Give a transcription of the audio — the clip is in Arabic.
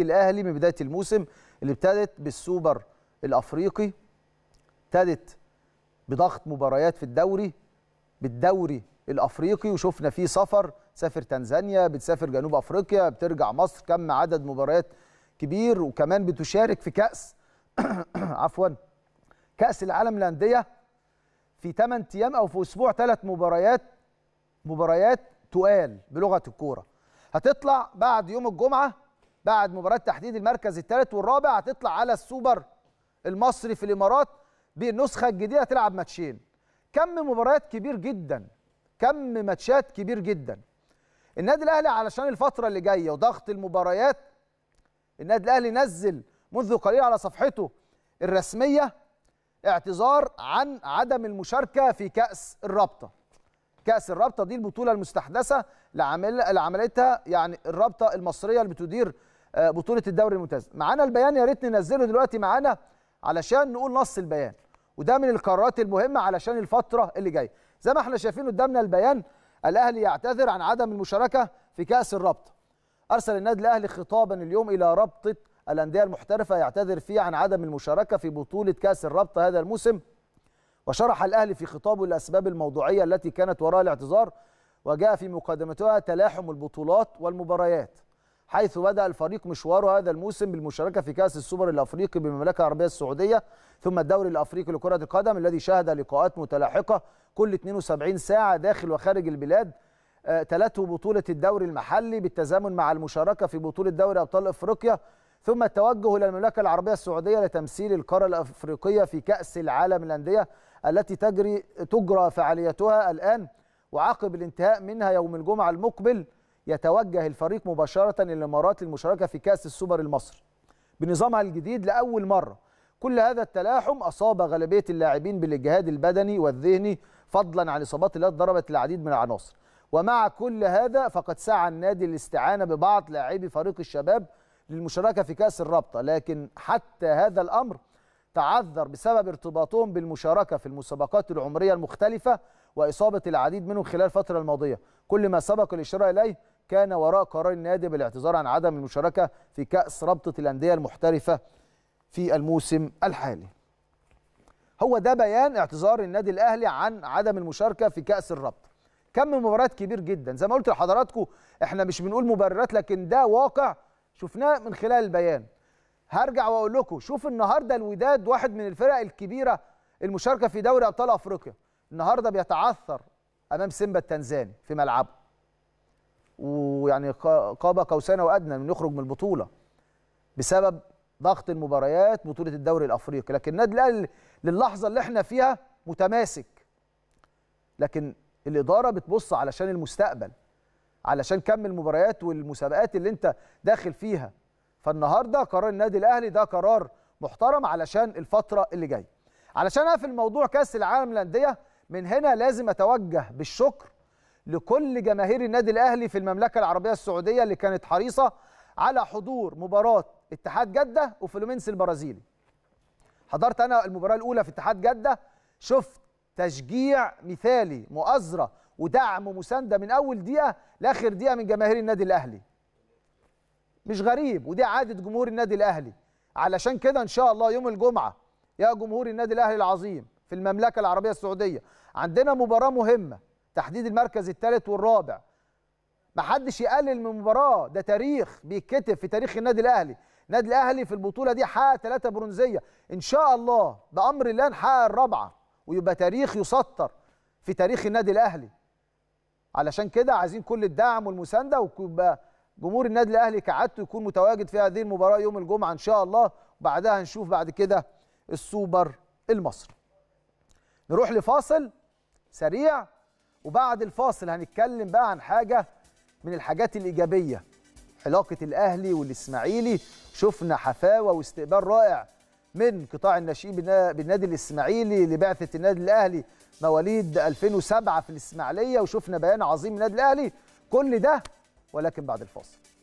النادي الاهلي من بدايه الموسم اللي ابتدت بالسوبر الافريقي ابتدت بضغط مباريات في الدوري بالدوري الافريقي وشفنا فيه سفر سافر تنزانيا بتسافر جنوب افريقيا بترجع مصر كم عدد مباريات كبير وكمان بتشارك في كاس عفوا كاس العالم للانديه في 8 ايام او في اسبوع ثلاث مباريات مباريات تقال بلغه الكوره هتطلع بعد يوم الجمعه بعد مباراه تحديد المركز الثالث والرابع هتطلع على السوبر المصري في الامارات بالنسخه الجديده تلعب ماتشين كم مباريات كبير جدا كم ماتشات كبير جدا النادي الاهلي علشان الفتره اللي جايه وضغط المباريات النادي الاهلي نزل منذ قليل على صفحته الرسميه اعتذار عن عدم المشاركه في كاس الرابطه كاس الرابطه دي البطوله المستحدثه لعمل... لعملتها يعني الرابطه المصريه اللي بتدير آه، بطوله الدوري الممتاز معانا البيان يا ريت ننزله دلوقتي معانا علشان نقول نص البيان وده من القرارات المهمه علشان الفتره اللي جايه زي ما احنا شايفين قدامنا البيان الاهلي يعتذر عن عدم المشاركه في كاس الرابطه ارسل النادي الاهلي خطابا اليوم الى رابطه الانديه المحترفه يعتذر فيه عن عدم المشاركه في بطوله كاس الرابطه هذا الموسم وشرح الاهلي في خطابه الاسباب الموضوعيه التي كانت وراء الاعتذار وجاء في مقدمتها تلاحم البطولات والمباريات حيث بدأ الفريق مشواره هذا الموسم بالمشاركة في كأس السوبر الأفريقي بالمملكة العربية السعودية ثم الدوري الأفريقي لكرة القدم الذي شهد لقاءات متلاحقة كل 72 ساعة داخل وخارج البلاد آه، تلته بطولة الدوري المحلي بالتزامن مع المشاركة في بطولة دوري أبطال أفريقيا ثم التوجه إلى المملكة العربية السعودية لتمثيل القارة الأفريقية في كأس العالم للأندية التي تجري تجرى فعاليتها الآن وعقب الانتهاء منها يوم الجمعة المقبل يتوجه الفريق مباشرة الإمارات للمشاركة في كأس السوبر المصري بنظامها الجديد لأول مرة كل هذا التلاحم أصاب غالبية اللاعبين بالإجهاد البدني والذهني فضلا عن إصابات التي ضربت العديد من العناصر ومع كل هذا فقد سعى النادي الاستعانة ببعض لاعبي فريق الشباب للمشاركة في كأس الرابطة لكن حتى هذا الأمر تعذر بسبب ارتباطهم بالمشاركة في المسابقات العمرية المختلفة واصابه العديد منهم خلال الفتره الماضيه كل ما سبق الاشاره اليه كان وراء قرار النادي بالاعتذار عن عدم المشاركه في كاس رابطه الانديه المحترفه في الموسم الحالي هو ده بيان اعتذار النادي الاهلي عن عدم المشاركه في كاس الرابطه كم مباريات كبير جدا زي ما قلت لحضراتكم احنا مش بنقول مبررات لكن ده واقع شفناه من خلال البيان هرجع واقول لكم شوف النهارده الوداد واحد من الفرق الكبيره المشاركه في دوري ابطال افريقيا النهارده بيتعثر امام سيمبا التنزاني في ملعبه ويعني قاب قوسين وادنى انه يخرج من البطوله بسبب ضغط المباريات بطوله الدوري الافريقي لكن النادي الاهلي للحظه اللي احنا فيها متماسك لكن الاداره بتبص علشان المستقبل علشان كم المباريات والمسابقات اللي انت داخل فيها فالنهارده قرار النادي الاهلي ده قرار محترم علشان الفتره اللي جايه علشان اقفل موضوع كاس العالم للانديه من هنا لازم اتوجه بالشكر لكل جماهير النادي الاهلي في المملكه العربيه السعوديه اللي كانت حريصه على حضور مباراه اتحاد جده وفلومينس البرازيلي حضرت انا المباراه الاولى في اتحاد جده شفت تشجيع مثالي مؤازره ودعم ومسانده من اول دقيقه لاخر دقيقه من جماهير النادي الاهلي مش غريب ودي عاده جمهور النادي الاهلي علشان كده ان شاء الله يوم الجمعه يا جمهور النادي الاهلي العظيم في المملكه العربيه السعوديه عندنا مباراه مهمه تحديد المركز الثالث والرابع محدش يقلل من مباراه ده تاريخ بيتكتب في تاريخ النادي الاهلي النادي الاهلي في البطوله دي حقق ثلاثه برونزيه ان شاء الله بامر الله نحقق الرابعه ويبقى تاريخ يسطر في تاريخ النادي الاهلي علشان كده عايزين كل الدعم والمسانده ويبقى جمهور النادي الاهلي كعادته يكون متواجد في هذه المباراه يوم الجمعه ان شاء الله وبعدها نشوف بعد كده السوبر المصري نروح لفاصل سريع وبعد الفاصل هنتكلم بقى عن حاجه من الحاجات الايجابيه علاقه الاهلي والاسماعيلي شفنا حفاوه واستقبال رائع من قطاع الناشئين بالنادي الاسماعيلي لبعثه النادي الاهلي مواليد 2007 في الاسماعيليه وشفنا بيان عظيم من النادي الاهلي كل ده ولكن بعد الفاصل